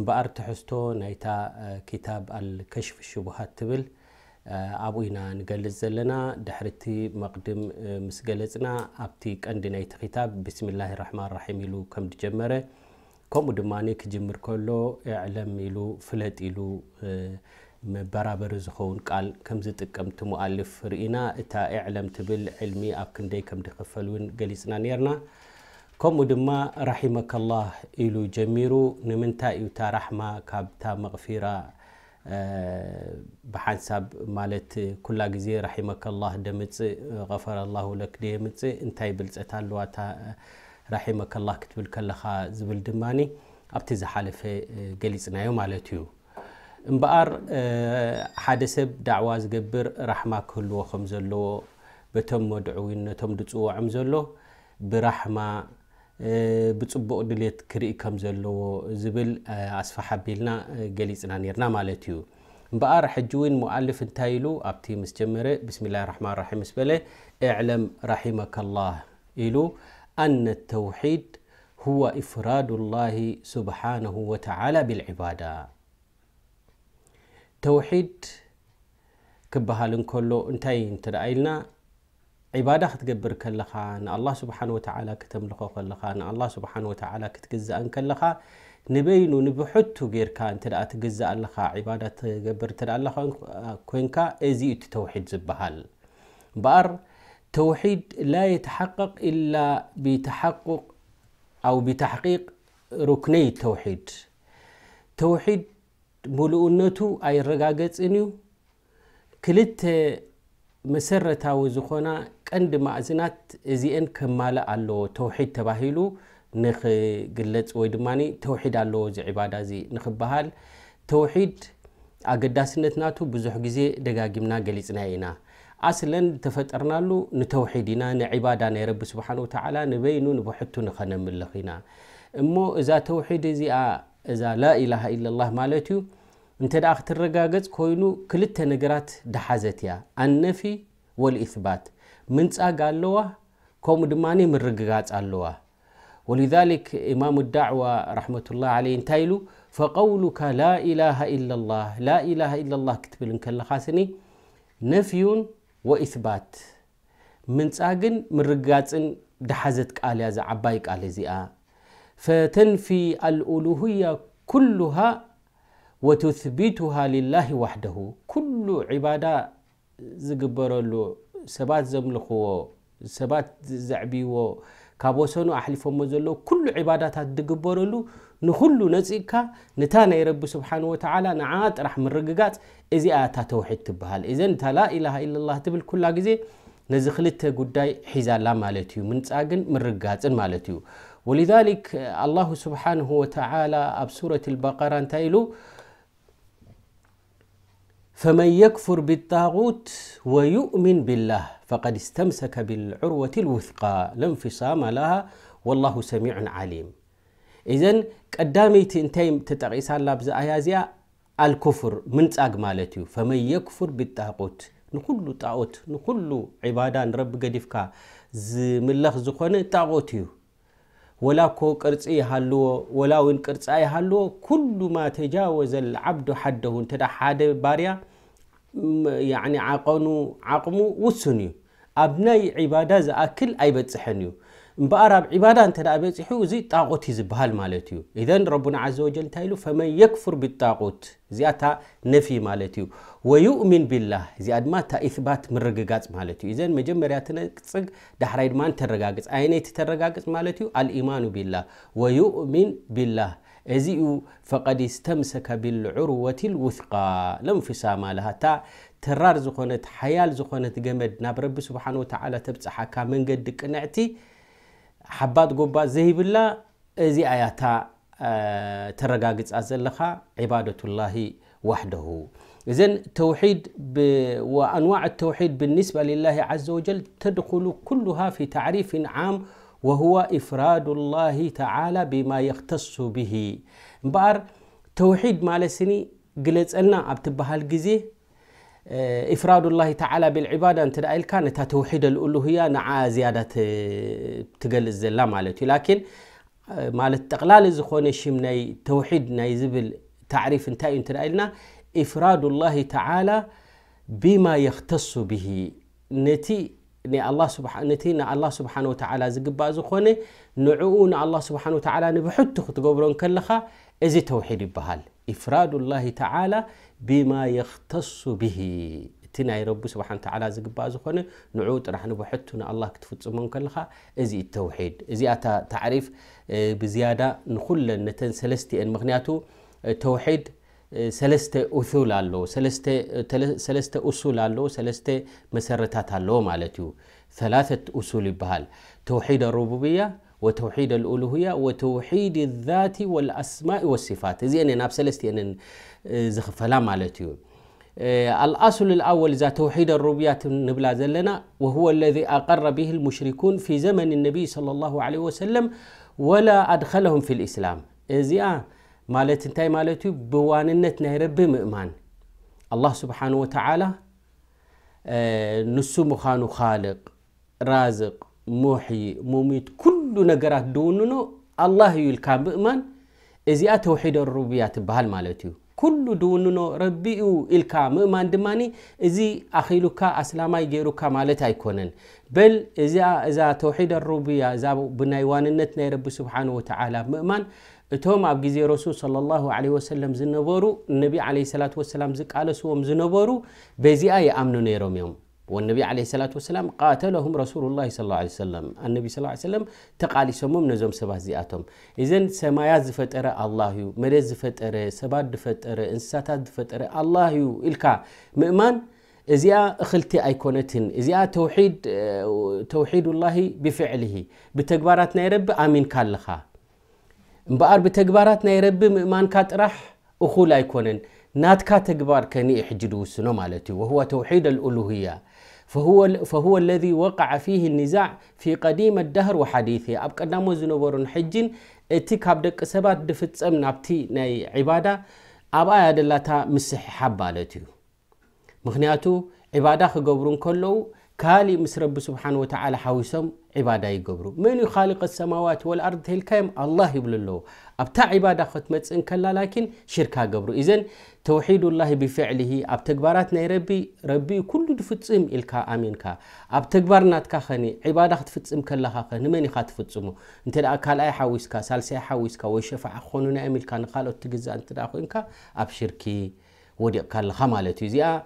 እምበኣር ትሕዝቶ ናይታ ክታብ ኣልከሽፍ ሽቡሃት ትብል ኣብኡ ኢና ንገልፅ ዘለና ድሕርቲ መቅድም ምስ ገለፅና ኣብቲ ቀንዲ ናይቲ ክታብ ብስምላ ራሕማን ራሒም ኢሉ ከም ጀመረ ከምኡ ድማ ክጅምር ከሎ ዕለም ኢሉ ፍለጥ ኢሉ መበራበሪ ዝኸውን ቃል ከም ዝጥቀምቲ ቲሙኣልፍ ርኢና እታ ዕለም ትብል ዕልሚ ኣብ ክንደይ ከም ድክፈል እውን ገሊፅና ነርና ከምኡ ድማ ራሒመካላህ ኢሉ ጀሚሩ ንምንታይ እዩ ታ ራሕማ ካብታ መቕፊራ ብሓንሳብ ማለት ኩላ ግዜ ራሒመካላህ ደምፅእ غፈረላሁ ለክ ደየምፅእ እንታይ ብልፀት ኣለዋ ታ ራሒመካላህ ክትብል ከለኻ ዝብል ድማኒ ኣብቲ ዝሓለፈ ገሊፅናዮ ማለት እዩ እምበኣር ሓደ ሰብ ዳዕዋ ዝገብር ራሕማ ክህልዎ ከም ዘለዎ በቶም መድዕዊን ነቶም ድፅውዖም ዘሎ ብራሕማ ብፅቡቅ ድልት ክርኢ ከም ዘለዎ ዝብል ኣስፋሓ ኣቢልና ገሊፅና ነርና ማለት እዩ በኣር ሕጂ ው ሞዓልፍ እንታይ ሉ ኣብቲ ምስ ጀመረ ብስምላ ርማ ራ ስ በለ እዕለም ራሒመላህ ኢሉ ኣነ ተውሒድ ሁወ እፍራድ الላሂ ስብሓነሁ ወተላ ብልዕባዳ ተውድ ክበሃል ከሎ ንታይ ልና عبادة ختقبر كلها أن الله سبحانه وتعالى كتم لخوف كلها أن الله سبحانه وتعالى كتجزا أن كلها نبين ونبحث غير كان ترى تجزء الله عبادة تقبر ترى الله كونك أزي التوحيد زبهال بار توحيد لا يتحقق إلا بتحقق أو بتحقيق ركني التوحيد توحيد ملؤنته أي رجاجت إنه كلت መሰረታዊ ዝኮና ቀንዲ ማእዝናት እዚአን ከማለ ኣለዎ ተውሒድ ተባሂሉ ንክግለፅ ወይ ድማ ተውሒድ ኣለዎ ዚ ዕባዳ እዚ ንክበሃል ተውሒድ ኣገዳስነትናቱ ብዙሕ ግዜ ደጋጊምና ገሊፅና ኢና ኣስለን ተፈጠርናሉ ንተውሒድ ኢና ንዕባዳ ናይ ረቢ ስብሓን ወተ ንበይኑ ንብሕቱ ንኸነምልኽ ኢና እሞ እዛ ተውሒድ እዚኣ እዛ ላኢላሃ ኢለላህ ማለት እዩ እንተ ደኣ ክትረጋገፅ ኮይኑ ክልተ ነገራት ደሓዘት እያ ኣነፊ ወልእትባት ምንፃግ ኣለዋ ከምኡ ድማ ምርግጋፅ ኣለዋ ولذلك إمام الدعوة رحمة الله عليه እንታይሉ فقولك لا إله إلا الله لا إله إلا الله ክትብል ከለኻ ስኒ ነፍዩ وإثبات ምንፃግን ምርግጋፅን ደሓዘት ቃል እያ ዛ ዓባይ ቃል እዚኣ فتنፊ الألوهية كلها وتثبتها لله وحده كل عبادة زقبر له سبات زملخو سبات زعبيو كابوسونو أحلف مزلو كل عبادة تدقبر له نخل نزئك نتانا يا رب سبحانه وتعالى نعات رحم الرقات إذا آتا توحيد تبهال إذا أنت لا إله إلا الله تبل كل أجزي نزخلت قداي حزالا مالتيو من تساقن من رقات مالتيو ولذلك الله سبحانه وتعالى أب سورة البقرة تايلو فمن يكفر بالطاغوت ويؤمن بالله فقد استمسك بالعروة الوثقى لا انفصام لها والله سميع عليم إذا قدامي تنتيم تتقيس الله بزأيازيا الكفر من تاق مالتيو فمن يكفر بالطاغوت نقول طاغوت نقول عبادان رب قدفك زملخ زخونة طاغوتيو ወላኮ ቅርፂ ይሃልዎ ወላ እውን ቅርፃ ይሃልዎ ኩሉ ማ ተጃወዘ ልዓብዱ ሓደሁ እንተ ሓደ ባርያ ዓቐኑ ዓቕሙ ውሱን እዩ ኣብ ናይ ዒባዳ ዝኣክል ኣይበፅሐን እዩ እምበኣር ኣብ ዒባዳ እንተ በፂሑ እዚ ጣቆት እዩ ዝበሃል ማለት እዩ እዘን ረቡና ዘ ወጀል እንታይ ኢሉ ፈመን የክፍር ብጣቆት እዚኣታ ነፊ ማለት እዩ ወዩእሚን ብላህ እዚኣ ድማ እታ ኢትባት ምርግጋፅ ማለት እዩ እዘን መጀመርያ ትነፅግ ዳሕራይ ድማ ተረጋግፅ ዓይነይቲ ተረጋግፅ ማለት እዩ አልኢማኑ ብላህ ወዩእሚን ብላህ እዚኡ ፈቀድ ስተምሰከ ብልዕርወት ልውትቃ ለንፍሳማ ለሃ እታ ተራር ዝኾነት ሓያል ዝኾነት ገመድ ናብ ረቢ ስብሓን ወተዓላ ተብፅሓካ መንገዲ ቅንዕቲ الله ጎባ آياتا آه ترقاقز أزلخا عبادة الله وحده إذن توحيد ب... وأنواع التوحيد بالنسبة لله عز وجل تدخل كلها في تعريف عام وهو إفراد الله تعالى بما يختص به بار توحيد مالسني قلت لنا أبتبها الجزي آه، إفراد الله تعالى بالعبادة أنت دائل كان توحيد الألوهية نعا زيادة آه، تقل زلا مالتي لكن آه، مالت تقلال زخون شم ناي توحيد ناي زبل تعريف انتاي انت دائلنا إفراد الله تعالى بما يختص به نتي ነቲ ንኣላ ስብሓን ወተዓላ ዝግባእ ዝኾነ ንዕኡ ንኣላ ስብሓን ወተዓላ ንብሕቱ ክትገብሮን ከለኻ እዚ ተውሒድ ይበሃል ኢፍራድ ላሂ ተዓላ ብማ የኽተሱ ብሂ እቲ ናይ ረቢ ስብሓን ተዓላ ዝግባእ ዝኾነ ንዕኡ ጥራሕ ንብሕቱ ንኣላ ክትፍፅሞን ከለኻ እዚ ተውሒድ እዚኣታ ታዕሪፍ ብዝያዳ ንኩለን ነተን ሰለስቲአን ምክንያቱ ተውሒድ ሰለስተ እሱል ኣለዎ ሰለስተ እሱል ኣለዎ ሰለስተ መሰረታት ኣለዎ ማለት እዩ ثላثة እሱል ይበሃል ተውሒድ ረቡብያ ወተውሒድ ልኡሉህያ ወተውሒድ ذቲ ወልኣስማኢ ወሲፋት እዚአን ናብ ሰለስትአንን ዝኽፈላ ማለት እዩ الأصل الأول ذا توحيد الربية نبلا زلنا وهو الذي أقر به المشركون في زمن النبي صلى الله عليه وسلم ولا أدخلهم في الإسلام إذ مالت انتاي مالتو بوان النت نهرب بمؤمن الله سبحانه وتعالى آه نسو مخانو خالق رازق موحي مميت كل نقرات دونونو الله يلكام مؤمن ازياء توحيد الربيات بهال مالتو كل دونونو ربيو الكام مؤمن دماني ازي اخيلوكا اسلاماي غيروكا مالت ايكونن بل ازياء ازا توحيد الربيات ازا بنايوانينت نهرب سبحانه وتعالى مؤمن اتهم اب غزي رسول صلى الله عليه وسلم زنبورو النبي عليه الصلاه والسلام زقالسوم زنبورو بزي اي امنو نيروم يوم والنبي عليه الصلاه والسلام قاتلهم رسول الله صلى الله عليه وسلم النبي صلى الله عليه وسلم تقالي سموم نزوم سبا زياتهم اذا سمايا زفطره الله يو مريز زفطره سبا دفطره انسات دفطره الله يو الكا مؤمن ازيا اخلتي ايكونتن ازيا توحيد توحيد الله بفعله بتكبارات نيرب امين كالخا እምበኣር ብተግባራት ናይ ረቢ ምእማንካ ጥራሕ እኹል ኣይኮነን ናትካ ተግባር ከኒኢ ሕጂ ድውስኖ ማለት እዩ ወህወ ተውሒድ ልኡሉህያ فهو الذي وقع فيه النزاع في قديم الدهر وحديثه أب قدامو زنبرون حجين اتي كاب دق سبات دفتسم نابتي ناي عبادة أب آية دلاتا مسح حبالتيو مخنياتو عبادة خقبرون كلو كالي مس رب سبحانه وتعالى حوسم عبادة يقبرو من يخالق السماوات والأرض هلكايم الله يبل له أبتع عبادة ختمت إن كلا لكن شركة قبرو إذن توحيد الله بفعله أب تكباراتنا ربي ربي كل دفتسم إلكا آمينكا أب تكبارناتكا خني عبادة ختفتسم كلا خني من يخات فتسمو انت دا أكال أي حاويسكا سالسي حاويسكا ويشفع خونونا أميلكا نخالو تقزا انت دا أخوينكا أبشركي ودي أكال خمالتو زيا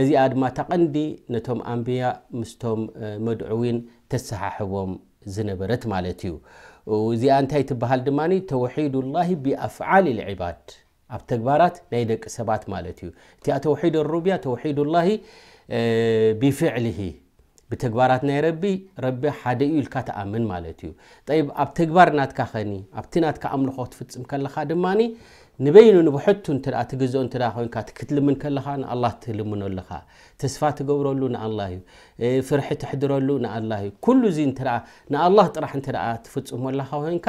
እዚኣ ድማ ተቐንዲ ነቶም ኣንብያ ምስቶም መድዑዊን ተሰሓሕቦም ዝነበረት ማለት እዩ እዚኣ እንታይ ትበሃል ድማ ተውሒድ ላሂ ብኣፍዓል ልዕባድ ኣብ ተግባራት ናይ ደቂ ሰባት ማለት እዩ እቲኣ ተውሒድ ሩብያ ተውሒድ ላሂ ብፍዕልሂ ብተግባራት ናይ ረቢ ረቢ ሓደ እዩ ኢልካ ተኣምን ማለት እዩ ይ ኣብ ተግባር ናትካ ኸኒ ኣብቲ ናትካ ኣምልኾ ትፍፅም ከለኻ ድማኒ نبينو نبحتو انت راه تجزو انت راه خوينك تكتلم من كلها ان الله تلمنو لها تسفا تقبرو له الله فرح تحضرو له الله كل زين ترى راه ان الله طرح انت راه تفصمو لها خوينك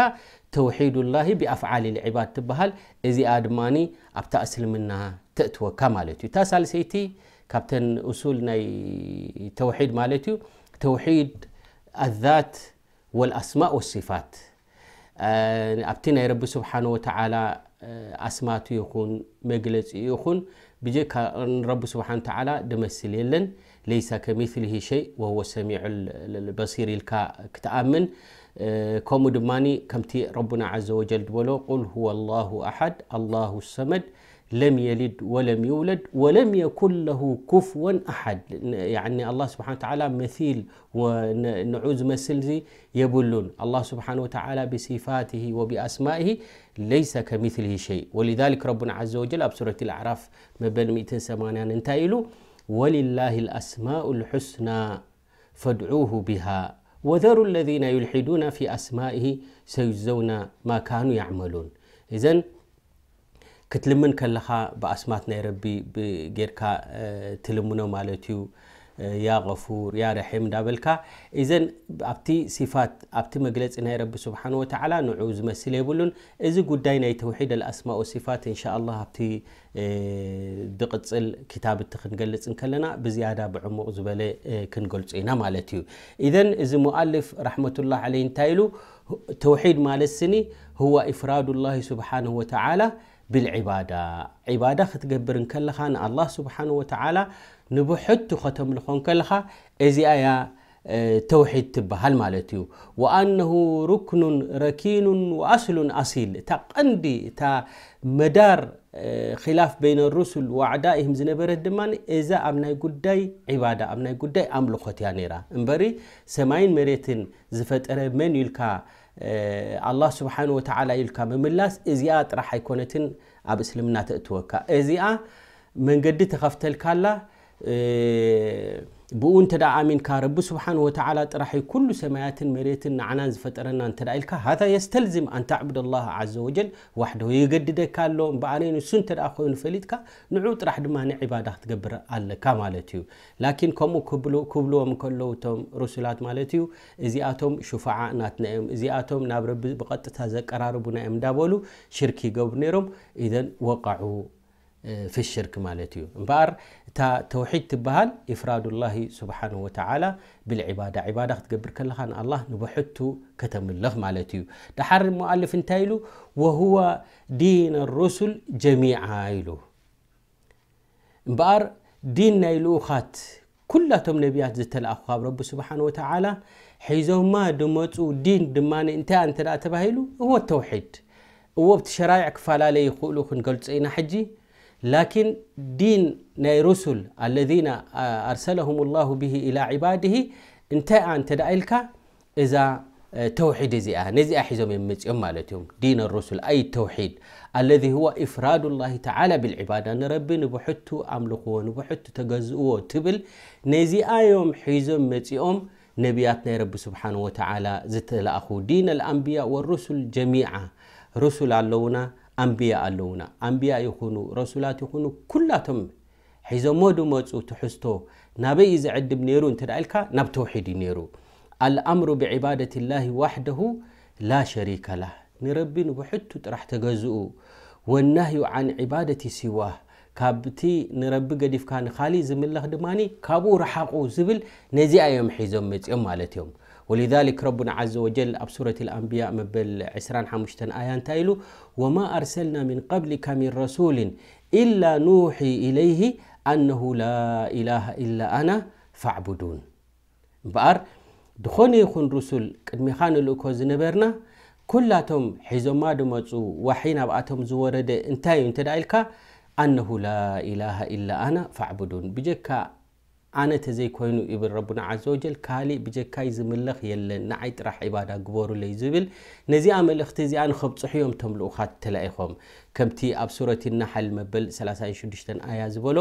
توحيد الله بافعال العباد تبهال ازي ادماني ابتا اسلمنا تاتوا كمالتي تاسال سيتي كابتن اصول ناي توحيد مالتي توحيد الذات والاسماء والصفات ابتنا يا رب سبحانه وتعالى أسماتي يكون مجلس يكون بيجي كأن رب سبحانه وتعالى دمسل يلن ليس كمثله شيء وهو سميع البصير الكا كتأمن كومو كمتي ربنا عز وجل دولو قل هو الله أحد الله السمد لم يلد ولم يولد ولم يكن له كفوا أحد يعني الله سبحانه وتعالى مثيل ونعوز مسلزي يبلون الله سبحانه وتعالى بصفاته وبأسمائه ليس كمثله شيء ولذلك ربنا عز وجل بسورة الأعراف مبل 180 انتايلو ولله الأسماء الحسنى فادعوه بها وذروا الذين يلحدون في أسمائه سيجزون ما كانوا يعملون إذن كتلمن كلها بأسمات نيربي بغيركا تلمنو مالتيو يا غفور يا رحيم دابلكا إذن أبتي صفات أبتي مجلس إنها رب سبحانه وتعالى نعوز مسيلة يقولون إذا قدينا توحيد الأسماء والصفات إن شاء الله أبتي دقت الكتاب التخن قلت إن كلنا بزيادة بعمق زبالة كن قلت إنا مالتيو إذن إذا مؤلف رحمة الله عليه انتايلو توحيد مال السني هو إفراد الله سبحانه وتعالى بالعبادة عبادة ختقبر كلها أن الله سبحانه وتعالى نبحت ختم لخون كلها إزي آية آه، توحيد تبه هل مالتيو وأنه ركن ركين وأصل أصيل تقندي تا مدار آه، خلاف بين الرسل وعدائهم زنبرة دمان إذا أمنا يقول داي عبادة أمنا يقول داي أملخوت يانيرا إنبري سماين مريتين زفت أرى من يلكا آه، الله سبحانه وتعالى يلك من الناس إزياء راح يكونتن أبسلمنا تأتوكا إزياء من قد تخفت الكالا ብኡ እንተደ ኣሚንካ ረቢ ስብሓን ወተ ጥራሕ ኩሉ ሰማያትን መሬትን ንዓናን ዝፈጠረና እተ ኢልካ ሃታ የስተልዝም ኣንታ ዕቡድላ ዘ ወጀል ዋሕዶ ይገድደካ ኣሎዎም ብኣነይንሱ እተ ኮይኑ ፈሊጥካ ንዑ ጥራሕ ድማ ንዕባዳ ክትገብር ኣለካ ማለት እዩ ላኪን ከምኡ ክብልዎም ከለውቶም ሩሱላት ማለት እዩ እዚኣቶም ሽፋዓእናት ናዮም እዚኣቶም ናብ ረቢ ብቀጥታ ዘቀራርቡናዮም እዳበሉ ሽርክ ይገብሩ ነሮም ወቃ في الشرك مالتيو بار تا توحيد تبهال إفراد الله سبحانه وتعالى بالعبادة عبادة تقبر كلخان الله نبحثه كتم الله مالتيو ده حر المؤلف انتايلو وهو دين الرسل جميعا ايلو بار دين نايلو خات كلاتهم نبيات زت الأخوة رب سبحانه وتعالى حيزو ما دموتو دين دمان انت انت لا تبهيلو هو التوحيد هو بتشرايع كفالة لي خنقلت اينا حجي لكن دين ناي رسل الذين آه، أرسلهم الله به إلى عباده انتاء أنت دائلك إذا آه، توحيد زي آه نزئ حزم يمتئم مالتهم دين الرسل أي توحيد الذي هو إفراد الله تعالى بالعبادة أن ربي نبحثه أملقه نبحتو تقزقو تبل نزئ يوم حزم متئم نبياتنا رب سبحانه وتعالى زت الأخو دين الأنبياء والرسل جميعا رسل علونا أنبياء اللونا أنبياء يكونوا رسولات يكونوا كلاتهم حيث مودو موتسو تحستو نبي يزعد بنيرو انت دعيلك نبتوحيد نيرو الأمر بعبادة الله وحده لا شريك له نربي نبحتو ترح تغزؤو والنهي عن عبادة سواه كابتي نربي قديف كان خالي زمن الله دماني كابو رحاقو زبل نزي أيام حيزو ميتس يوم مالتهم ولذلك ربنا عز وجل أبصرة الأنبياء مبل عسران حمشتن آيان تايلو وما أرسلنا من قبلك من رسول إلا نوحي إليه أنه لا إله إلا أنا فاعبدون بار دخوني يخون رسول قد ميخان لكو زنبرنا كلاتهم ما دمصو وحين أبعتهم زورد انتايو انتدائلك أنه لا إله إلا أنا فاعبدون بجكا ኣነ ተዘይኮይኑ ብል ረብና ዘ ወጀል ካሊእ ብጀካይ ዝምለኽ የለን ንዓይ ጥራሕ ዒባዳ ግበሩ ለይ ዝብል ነዚኣ መልእክቲ እዚኣ ንኸብፁሕዮም ተምልኡካ ተለኢኾም ከምቲ ኣብ ሱረት ናሓሊ መበል 36 ኣያ ዝበሎ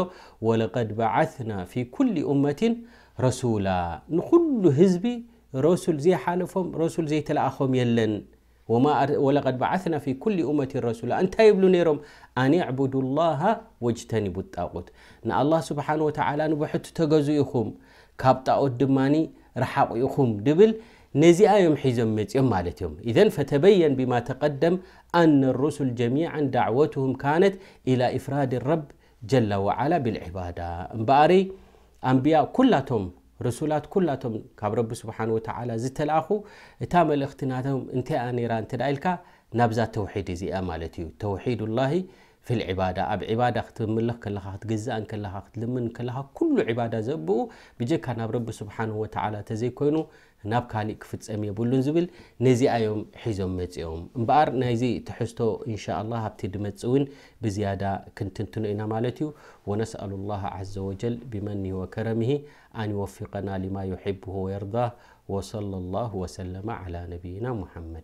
ወለቀድ በዓትና ፊ ኩሊ ኡመት ረሱላ ንኩሉ ህዝቢ ረሱል ዘይሓልፎም ረሱል ዘይተለኣኾም የለን وما ولقد بعثنا في كل أمة رسولا أنت يبلو نيرم أن يعبدوا الله واجتنبوا الطاغوت نا الله سبحانه وتعالى نبحت يخوم كاب طاغوت دماني يخوم دبل نزي آيوم حزم مالت مالتهم إذن فتبين بما تقدم أن الرسل جميعا دعوتهم كانت إلى إفراد الرب جل وعلا بالعبادة باري أنبياء كلاتهم ረሱላት ኩላቶም ካብ ረቢ ስብሓን ወተላ ዝተለኣኹ እታ መልእኽቲ ናቶም እንታይ ኣ ነራ እንተ ኢልካ ናብዛ ተውሒድ እዚኣ ማለት እዩ ተውሒድ ላ ፊ ልዕባዳ ኣብ ዕባዳ ክትምልኽ ከለኻ ክትግዛእ ከለኻ ክትልምን ከለኻ ኩሉ ዕባዳ ዘብኡ ብጀካ ናብ ረቢ ስብሓን ወተላ ተዘይኮይኑ ناب كالي كفتس أمي بولون زبل نزي أيوم حزم مت يوم بار نزي تحسته إن شاء الله هبتدي متسوين بزيادة كنت إنا مالتيو ونسأل الله عز وجل بمنه وكرمه أن يوفقنا لما يحبه ويرضاه وصلى الله وسلم على نبينا محمد